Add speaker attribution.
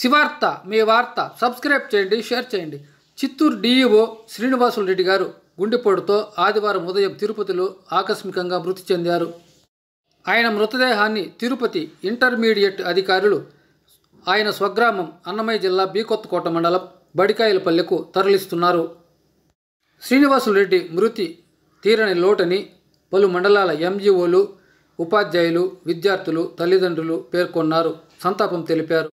Speaker 1: శివార్త మీ వార్త సబ్స్క్రైబ్ చేయండి షేర్ చేయండి చిత్తూరు డిఈఓ శ్రీనివాసులు రెడ్డి గారు గుండెపోటుతో ఆదివారం ఉదయం తిరుపతిలో ఆకస్మికంగా మృతి చెందారు ఆయన మృతదేహాన్ని తిరుపతి ఇంటర్మీడియట్ అధికారులు ఆయన స్వగ్రామం అన్నమయ్య జిల్లా బీకొత్తకోట మండలం బడికాయలపల్లెకు తరలిస్తున్నారు శ్రీనివాసులు రెడ్డి మృతి తీరని లోటని పలు మండలాల ఎంజీఓలు ఉపాధ్యాయులు విద్యార్థులు తల్లిదండ్రులు పేర్కొన్నారు సంతాపం తెలిపారు